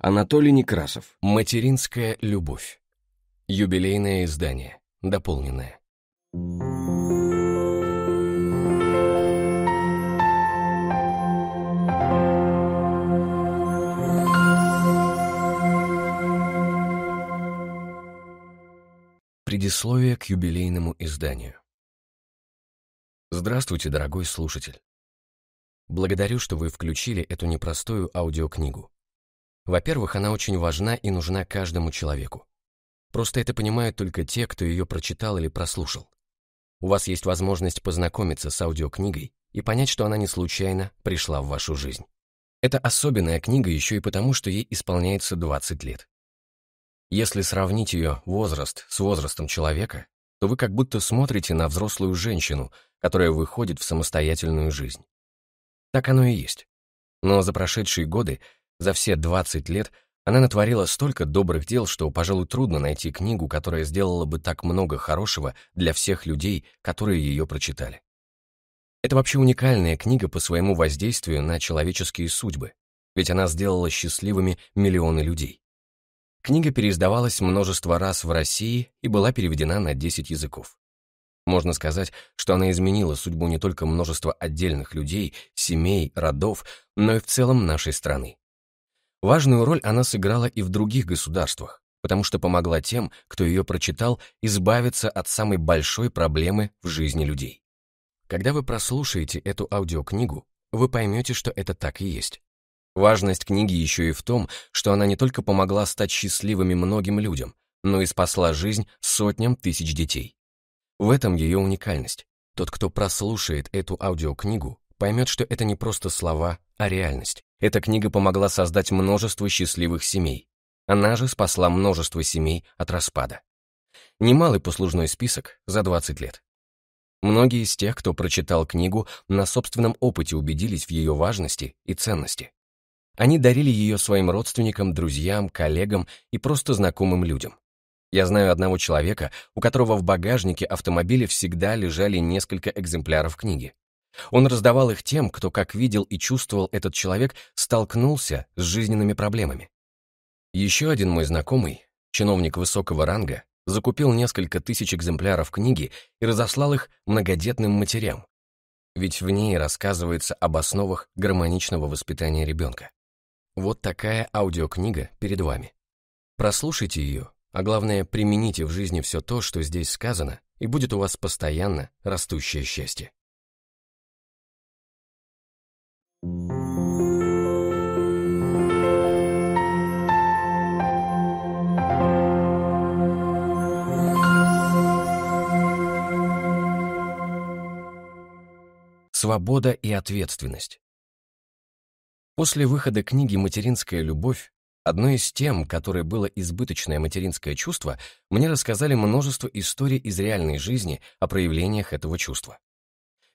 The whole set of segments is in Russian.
Анатолий Некрасов. Материнская любовь. Юбилейное издание. Дополненное. Предисловие к юбилейному изданию. Здравствуйте, дорогой слушатель. Благодарю, что вы включили эту непростую аудиокнигу. Во-первых, она очень важна и нужна каждому человеку. Просто это понимают только те, кто ее прочитал или прослушал. У вас есть возможность познакомиться с аудиокнигой и понять, что она не случайно пришла в вашу жизнь. Это особенная книга еще и потому, что ей исполняется 20 лет. Если сравнить ее возраст с возрастом человека, то вы как будто смотрите на взрослую женщину, которая выходит в самостоятельную жизнь. Так оно и есть. Но за прошедшие годы за все 20 лет она натворила столько добрых дел, что, пожалуй, трудно найти книгу, которая сделала бы так много хорошего для всех людей, которые ее прочитали. Это вообще уникальная книга по своему воздействию на человеческие судьбы, ведь она сделала счастливыми миллионы людей. Книга переиздавалась множество раз в России и была переведена на 10 языков. Можно сказать, что она изменила судьбу не только множества отдельных людей, семей, родов, но и в целом нашей страны. Важную роль она сыграла и в других государствах, потому что помогла тем, кто ее прочитал, избавиться от самой большой проблемы в жизни людей. Когда вы прослушаете эту аудиокнигу, вы поймете, что это так и есть. Важность книги еще и в том, что она не только помогла стать счастливыми многим людям, но и спасла жизнь сотням тысяч детей. В этом ее уникальность. Тот, кто прослушает эту аудиокнигу, поймет, что это не просто слова, а реальность. Эта книга помогла создать множество счастливых семей. Она же спасла множество семей от распада. Немалый послужной список за 20 лет. Многие из тех, кто прочитал книгу, на собственном опыте убедились в ее важности и ценности. Они дарили ее своим родственникам, друзьям, коллегам и просто знакомым людям. Я знаю одного человека, у которого в багажнике автомобиля всегда лежали несколько экземпляров книги. Он раздавал их тем, кто, как видел и чувствовал этот человек, столкнулся с жизненными проблемами. Еще один мой знакомый, чиновник высокого ранга, закупил несколько тысяч экземпляров книги и разослал их многодетным матерям. Ведь в ней рассказывается об основах гармоничного воспитания ребенка. Вот такая аудиокнига перед вами. Прослушайте ее, а главное, примените в жизни все то, что здесь сказано, и будет у вас постоянно растущее счастье. Свобода и ответственность. После выхода книги «Материнская любовь» одной из тем, которой было избыточное материнское чувство, мне рассказали множество историй из реальной жизни о проявлениях этого чувства.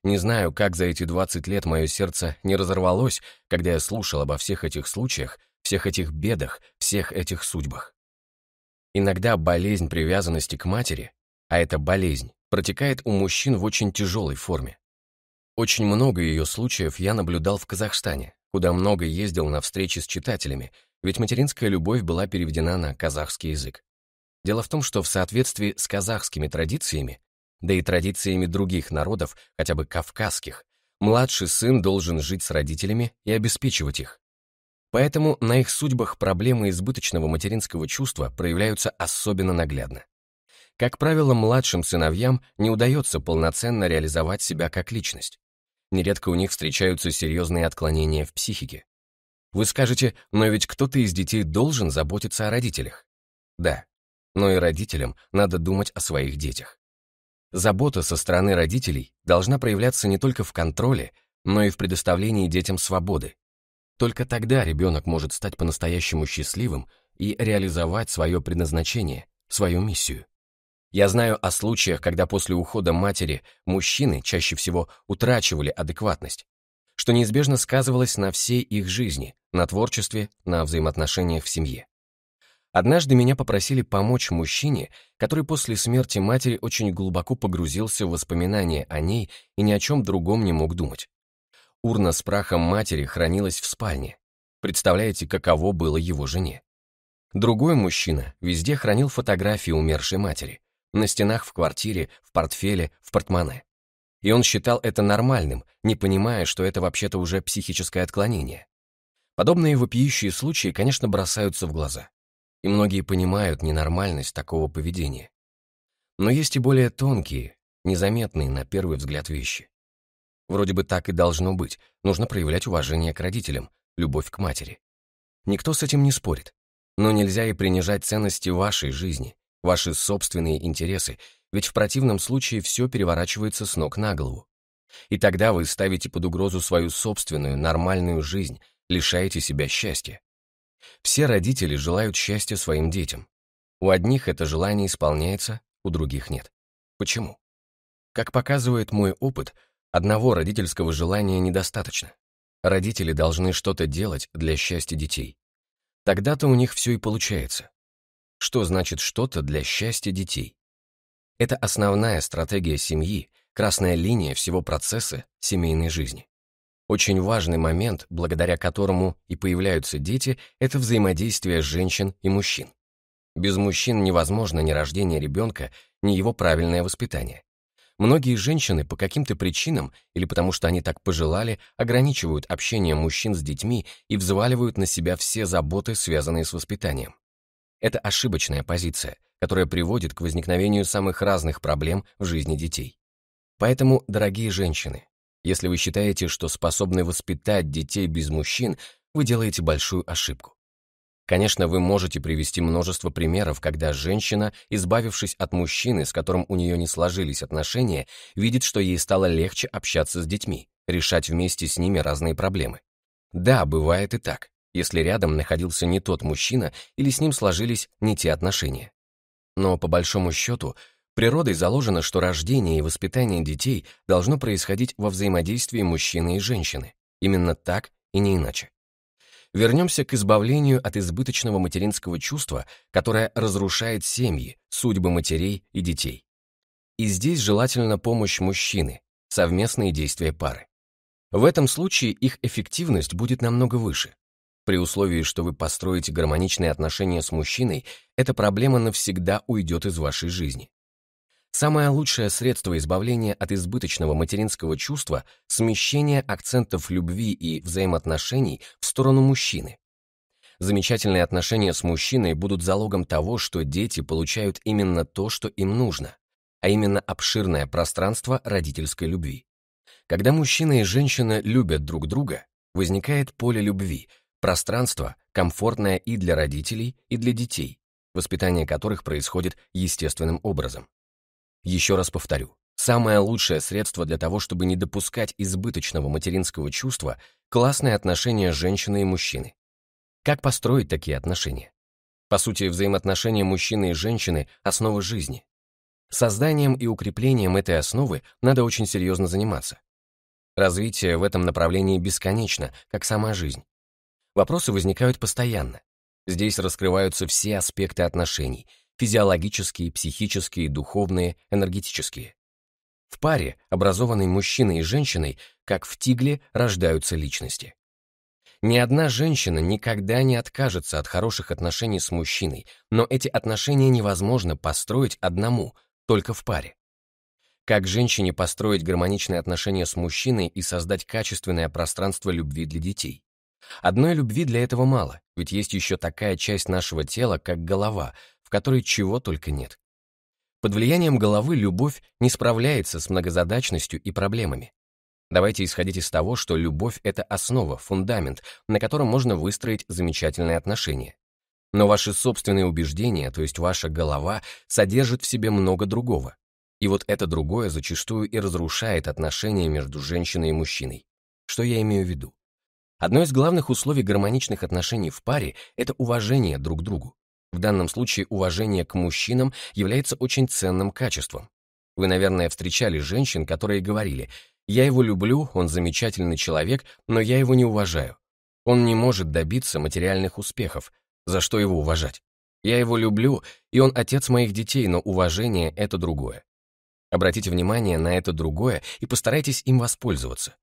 Не знаю, как за эти 20 лет мое сердце не разорвалось, когда я слушал обо всех этих случаях, всех этих бедах, всех этих судьбах. Иногда болезнь привязанности к матери, а это болезнь, протекает у мужчин в очень тяжелой форме. Очень много ее случаев я наблюдал в Казахстане, куда много ездил на встречи с читателями, ведь материнская любовь была переведена на казахский язык. Дело в том, что в соответствии с казахскими традициями да и традициями других народов, хотя бы кавказских, младший сын должен жить с родителями и обеспечивать их. Поэтому на их судьбах проблемы избыточного материнского чувства проявляются особенно наглядно. Как правило, младшим сыновьям не удается полноценно реализовать себя как личность. Нередко у них встречаются серьезные отклонения в психике. Вы скажете, но ведь кто-то из детей должен заботиться о родителях. Да, но и родителям надо думать о своих детях. Забота со стороны родителей должна проявляться не только в контроле, но и в предоставлении детям свободы. Только тогда ребенок может стать по-настоящему счастливым и реализовать свое предназначение, свою миссию. Я знаю о случаях, когда после ухода матери мужчины чаще всего утрачивали адекватность, что неизбежно сказывалось на всей их жизни, на творчестве, на взаимоотношениях в семье. Однажды меня попросили помочь мужчине, который после смерти матери очень глубоко погрузился в воспоминания о ней и ни о чем другом не мог думать. Урна с прахом матери хранилась в спальне. Представляете, каково было его жене. Другой мужчина везде хранил фотографии умершей матери. На стенах в квартире, в портфеле, в портмоне. И он считал это нормальным, не понимая, что это вообще-то уже психическое отклонение. Подобные вопиющие случаи, конечно, бросаются в глаза и многие понимают ненормальность такого поведения. Но есть и более тонкие, незаметные на первый взгляд вещи. Вроде бы так и должно быть, нужно проявлять уважение к родителям, любовь к матери. Никто с этим не спорит. Но нельзя и принижать ценности вашей жизни, ваши собственные интересы, ведь в противном случае все переворачивается с ног на голову. И тогда вы ставите под угрозу свою собственную, нормальную жизнь, лишаете себя счастья. Все родители желают счастья своим детям. У одних это желание исполняется, у других нет. Почему? Как показывает мой опыт, одного родительского желания недостаточно. Родители должны что-то делать для счастья детей. Тогда-то у них все и получается. Что значит что-то для счастья детей? Это основная стратегия семьи, красная линия всего процесса семейной жизни. Очень важный момент, благодаря которому и появляются дети, это взаимодействие женщин и мужчин. Без мужчин невозможно ни рождение ребенка, ни его правильное воспитание. Многие женщины по каким-то причинам или потому что они так пожелали, ограничивают общение мужчин с детьми и взваливают на себя все заботы, связанные с воспитанием. Это ошибочная позиция, которая приводит к возникновению самых разных проблем в жизни детей. Поэтому, дорогие женщины, если вы считаете, что способны воспитать детей без мужчин, вы делаете большую ошибку. Конечно, вы можете привести множество примеров, когда женщина, избавившись от мужчины, с которым у нее не сложились отношения, видит, что ей стало легче общаться с детьми, решать вместе с ними разные проблемы. Да, бывает и так, если рядом находился не тот мужчина или с ним сложились не те отношения. Но по большому счету Природой заложено, что рождение и воспитание детей должно происходить во взаимодействии мужчины и женщины. Именно так и не иначе. Вернемся к избавлению от избыточного материнского чувства, которое разрушает семьи, судьбы матерей и детей. И здесь желательна помощь мужчины, совместные действия пары. В этом случае их эффективность будет намного выше. При условии, что вы построите гармоничные отношения с мужчиной, эта проблема навсегда уйдет из вашей жизни. Самое лучшее средство избавления от избыточного материнского чувства – смещение акцентов любви и взаимоотношений в сторону мужчины. Замечательные отношения с мужчиной будут залогом того, что дети получают именно то, что им нужно, а именно обширное пространство родительской любви. Когда мужчина и женщина любят друг друга, возникает поле любви, пространство, комфортное и для родителей, и для детей, воспитание которых происходит естественным образом. Еще раз повторю, самое лучшее средство для того, чтобы не допускать избыточного материнского чувства – классные отношения женщины и мужчины. Как построить такие отношения? По сути, взаимоотношения мужчины и женщины – основа жизни. Созданием и укреплением этой основы надо очень серьезно заниматься. Развитие в этом направлении бесконечно, как сама жизнь. Вопросы возникают постоянно. Здесь раскрываются все аспекты отношений – физиологические, психические, духовные, энергетические. В паре, образованной мужчиной и женщиной, как в тигле, рождаются личности. Ни одна женщина никогда не откажется от хороших отношений с мужчиной, но эти отношения невозможно построить одному, только в паре. Как женщине построить гармоничные отношения с мужчиной и создать качественное пространство любви для детей? Одной любви для этого мало, ведь есть еще такая часть нашего тела, как голова, которой чего только нет. Под влиянием головы любовь не справляется с многозадачностью и проблемами. Давайте исходить из того, что любовь — это основа, фундамент, на котором можно выстроить замечательные отношения. Но ваши собственные убеждения, то есть ваша голова, содержит в себе много другого. И вот это другое зачастую и разрушает отношения между женщиной и мужчиной. Что я имею в виду? Одно из главных условий гармоничных отношений в паре — это уважение друг к другу. В данном случае уважение к мужчинам является очень ценным качеством. Вы, наверное, встречали женщин, которые говорили «Я его люблю, он замечательный человек, но я его не уважаю. Он не может добиться материальных успехов. За что его уважать? Я его люблю, и он отец моих детей, но уважение — это другое». Обратите внимание на это другое и постарайтесь им воспользоваться.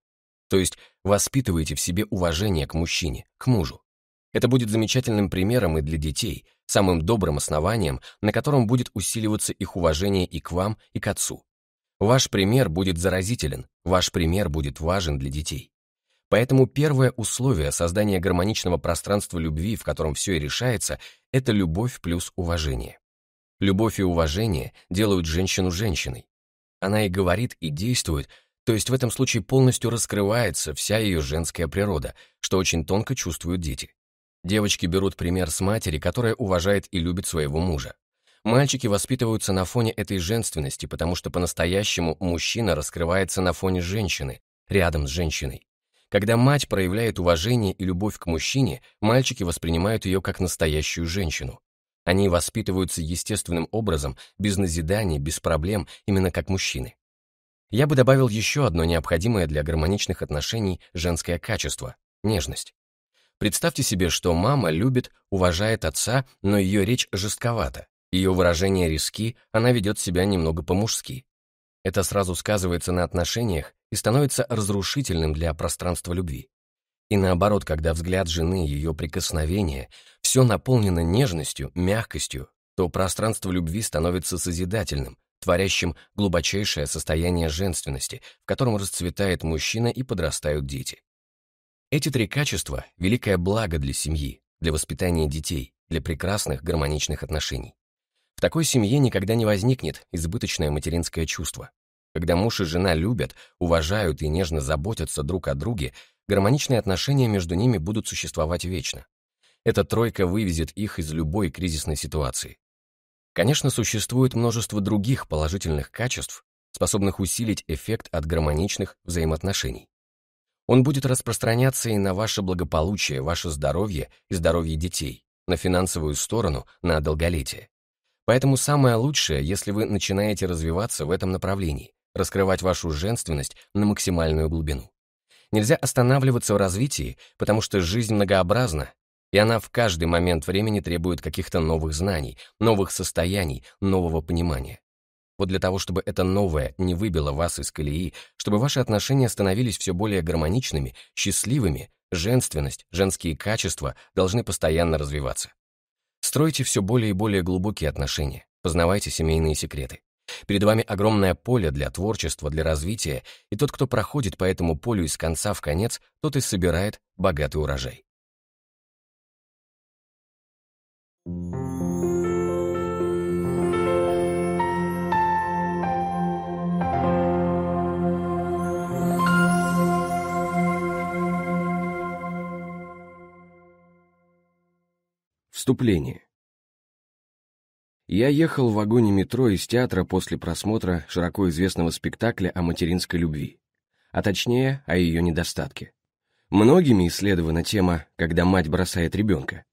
То есть воспитывайте в себе уважение к мужчине, к мужу. Это будет замечательным примером и для детей, самым добрым основанием, на котором будет усиливаться их уважение и к вам, и к отцу. Ваш пример будет заразителен, ваш пример будет важен для детей. Поэтому первое условие создания гармоничного пространства любви, в котором все и решается, это любовь плюс уважение. Любовь и уважение делают женщину женщиной. Она и говорит, и действует, то есть в этом случае полностью раскрывается вся ее женская природа, что очень тонко чувствуют дети. Девочки берут пример с матери, которая уважает и любит своего мужа. Мальчики воспитываются на фоне этой женственности, потому что по-настоящему мужчина раскрывается на фоне женщины, рядом с женщиной. Когда мать проявляет уважение и любовь к мужчине, мальчики воспринимают ее как настоящую женщину. Они воспитываются естественным образом, без назиданий, без проблем, именно как мужчины. Я бы добавил еще одно необходимое для гармоничных отношений женское качество – нежность. Представьте себе, что мама любит, уважает отца, но ее речь жестковата. Ее выражения риски, она ведет себя немного по-мужски. Это сразу сказывается на отношениях и становится разрушительным для пространства любви. И наоборот, когда взгляд жены, ее прикосновение, все наполнено нежностью, мягкостью, то пространство любви становится созидательным, творящим глубочайшее состояние женственности, в котором расцветает мужчина и подрастают дети. Эти три качества – великое благо для семьи, для воспитания детей, для прекрасных гармоничных отношений. В такой семье никогда не возникнет избыточное материнское чувство. Когда муж и жена любят, уважают и нежно заботятся друг о друге, гармоничные отношения между ними будут существовать вечно. Эта тройка вывезет их из любой кризисной ситуации. Конечно, существует множество других положительных качеств, способных усилить эффект от гармоничных взаимоотношений. Он будет распространяться и на ваше благополучие, ваше здоровье и здоровье детей, на финансовую сторону, на долголетие. Поэтому самое лучшее, если вы начинаете развиваться в этом направлении, раскрывать вашу женственность на максимальную глубину. Нельзя останавливаться в развитии, потому что жизнь многообразна, и она в каждый момент времени требует каких-то новых знаний, новых состояний, нового понимания. Вот для того, чтобы это новое не выбило вас из колеи, чтобы ваши отношения становились все более гармоничными, счастливыми, женственность, женские качества должны постоянно развиваться. Стройте все более и более глубокие отношения, познавайте семейные секреты. Перед вами огромное поле для творчества, для развития, и тот, кто проходит по этому полю из конца в конец, тот и собирает богатый урожай. Вступление. Я ехал в вагоне метро из театра после просмотра широко известного спектакля о материнской любви, а точнее, о ее недостатке. Многими исследована тема, когда мать бросает ребенка.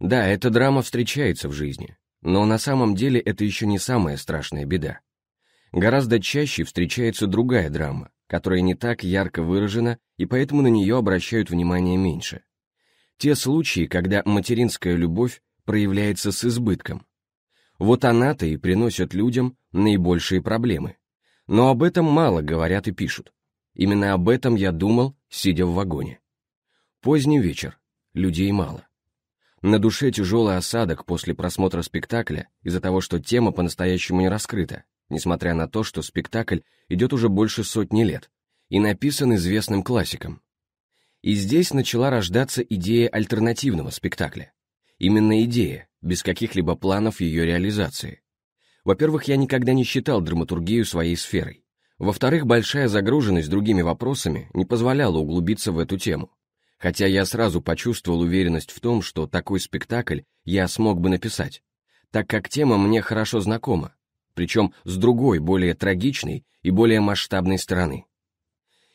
Да, эта драма встречается в жизни, но на самом деле это еще не самая страшная беда. Гораздо чаще встречается другая драма, которая не так ярко выражена, и поэтому на нее обращают внимание меньше — те случаи, когда материнская любовь проявляется с избытком. Вот она-то и приносит людям наибольшие проблемы. Но об этом мало говорят и пишут. Именно об этом я думал, сидя в вагоне. Поздний вечер, людей мало. На душе тяжелый осадок после просмотра спектакля из-за того, что тема по-настоящему не раскрыта, несмотря на то, что спектакль идет уже больше сотни лет и написан известным классиком, и здесь начала рождаться идея альтернативного спектакля. Именно идея, без каких-либо планов ее реализации. Во-первых, я никогда не считал драматургию своей сферой. Во-вторых, большая загруженность другими вопросами не позволяла углубиться в эту тему. Хотя я сразу почувствовал уверенность в том, что такой спектакль я смог бы написать, так как тема мне хорошо знакома, причем с другой, более трагичной и более масштабной стороны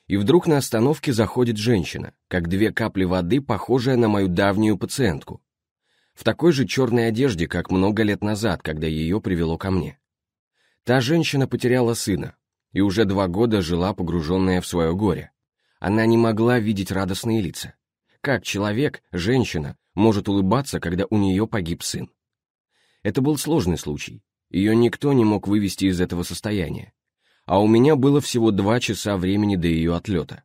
и вдруг на остановке заходит женщина, как две капли воды, похожая на мою давнюю пациентку. В такой же черной одежде, как много лет назад, когда ее привело ко мне. Та женщина потеряла сына и уже два года жила погруженная в свое горе. Она не могла видеть радостные лица. Как человек, женщина, может улыбаться, когда у нее погиб сын? Это был сложный случай. Ее никто не мог вывести из этого состояния а у меня было всего два часа времени до ее отлета.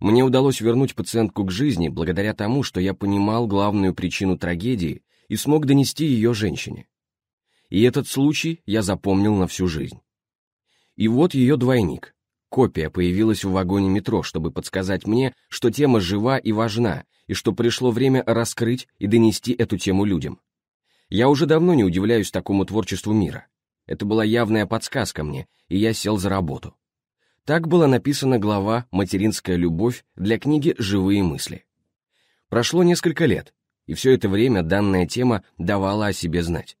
Мне удалось вернуть пациентку к жизни благодаря тому, что я понимал главную причину трагедии и смог донести ее женщине. И этот случай я запомнил на всю жизнь. И вот ее двойник. Копия появилась в вагоне метро, чтобы подсказать мне, что тема жива и важна, и что пришло время раскрыть и донести эту тему людям. Я уже давно не удивляюсь такому творчеству мира. Это была явная подсказка мне, и я сел за работу. Так была написана глава «Материнская любовь» для книги «Живые мысли». Прошло несколько лет, и все это время данная тема давала о себе знать.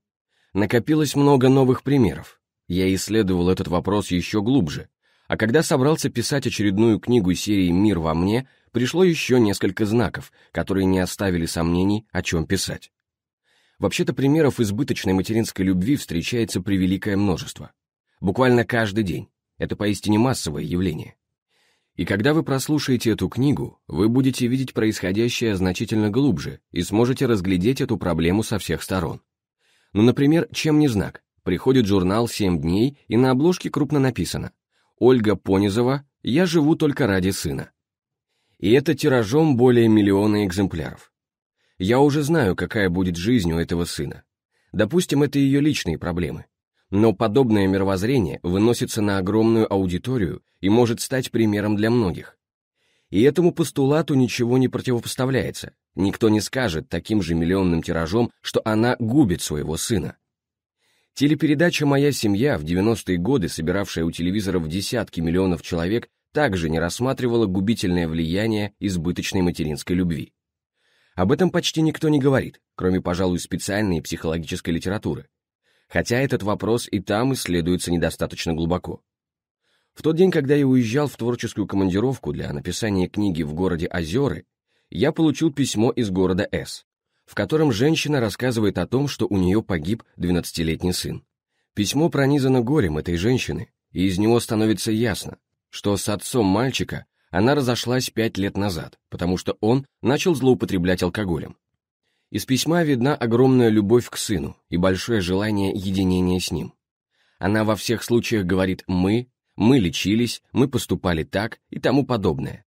Накопилось много новых примеров. Я исследовал этот вопрос еще глубже, а когда собрался писать очередную книгу серии «Мир во мне», пришло еще несколько знаков, которые не оставили сомнений, о чем писать. Вообще-то примеров избыточной материнской любви встречается превеликое множество. Буквально каждый день. Это поистине массовое явление. И когда вы прослушаете эту книгу, вы будете видеть происходящее значительно глубже и сможете разглядеть эту проблему со всех сторон. Ну, например, чем не знак? Приходит журнал «Семь дней», и на обложке крупно написано «Ольга Понизова, я живу только ради сына». И это тиражом более миллиона экземпляров. Я уже знаю, какая будет жизнь у этого сына. Допустим, это ее личные проблемы. Но подобное мировоззрение выносится на огромную аудиторию и может стать примером для многих. И этому постулату ничего не противопоставляется. Никто не скажет таким же миллионным тиражом, что она губит своего сына. Телепередача «Моя семья» в 90-е годы, собиравшая у телевизоров десятки миллионов человек, также не рассматривала губительное влияние избыточной материнской любви. Об этом почти никто не говорит, кроме, пожалуй, специальной психологической литературы. Хотя этот вопрос и там исследуется недостаточно глубоко. В тот день, когда я уезжал в творческую командировку для написания книги в городе Озеры, я получил письмо из города С, в котором женщина рассказывает о том, что у нее погиб 12-летний сын. Письмо пронизано горем этой женщины, и из него становится ясно, что с отцом мальчика она разошлась пять лет назад, потому что он начал злоупотреблять алкоголем. Из письма видна огромная любовь к сыну и большое желание единения с ним. Она во всех случаях говорит «мы», «мы лечились», «мы поступали так» и тому подобное.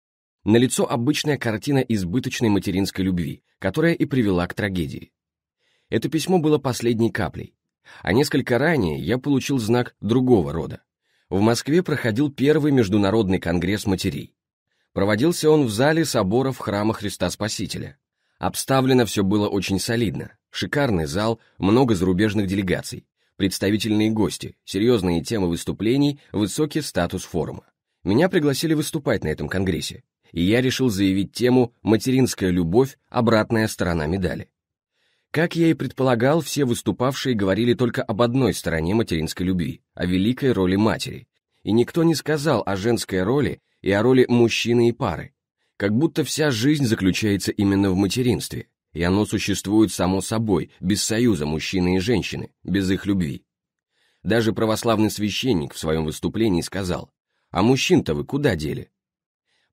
Налицо обычная картина избыточной материнской любви, которая и привела к трагедии. Это письмо было последней каплей. А несколько ранее я получил знак другого рода. В Москве проходил первый международный конгресс матерей. Проводился он в зале собора в храма Христа Спасителя. Обставлено все было очень солидно. Шикарный зал, много зарубежных делегаций, представительные гости, серьезные темы выступлений, высокий статус форума. Меня пригласили выступать на этом конгрессе, и я решил заявить тему «Материнская любовь. Обратная сторона медали». Как я и предполагал, все выступавшие говорили только об одной стороне материнской любви, о великой роли матери, и никто не сказал о женской роли и о роли мужчины и пары. Как будто вся жизнь заключается именно в материнстве, и оно существует само собой, без союза мужчины и женщины, без их любви. Даже православный священник в своем выступлении сказал, «А мужчин-то вы куда дели?»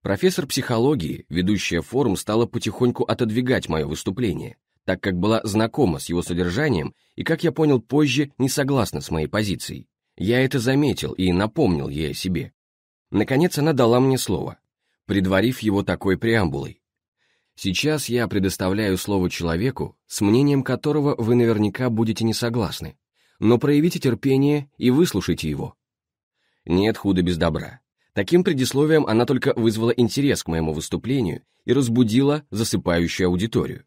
Профессор психологии, ведущая форум, стала потихоньку отодвигать мое выступление, так как была знакома с его содержанием и, как я понял позже, не согласна с моей позицией. Я это заметил и напомнил ей о себе. Наконец она дала мне слово, предварив его такой преамбулой. Сейчас я предоставляю слово человеку, с мнением которого вы наверняка будете не согласны, но проявите терпение и выслушайте его. Нет худа без добра. Таким предисловием она только вызвала интерес к моему выступлению и разбудила засыпающую аудиторию.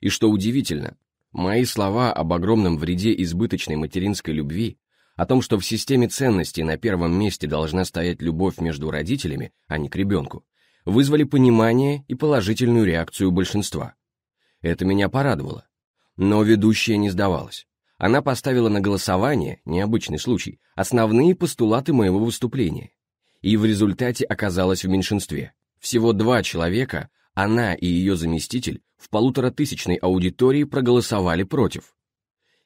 И что удивительно, мои слова об огромном вреде избыточной материнской любви о том, что в системе ценностей на первом месте должна стоять любовь между родителями, а не к ребенку, вызвали понимание и положительную реакцию большинства. Это меня порадовало. Но ведущая не сдавалась. Она поставила на голосование, необычный случай, основные постулаты моего выступления. И в результате оказалась в меньшинстве. Всего два человека, она и ее заместитель, в полуторатысячной аудитории проголосовали против.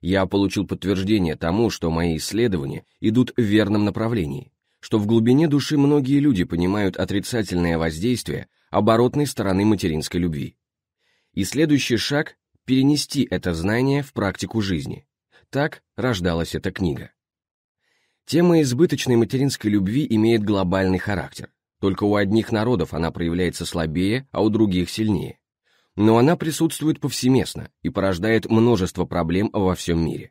Я получил подтверждение тому, что мои исследования идут в верном направлении, что в глубине души многие люди понимают отрицательное воздействие оборотной стороны материнской любви. И следующий шаг – перенести это знание в практику жизни. Так рождалась эта книга. Тема избыточной материнской любви имеет глобальный характер. Только у одних народов она проявляется слабее, а у других сильнее но она присутствует повсеместно и порождает множество проблем во всем мире.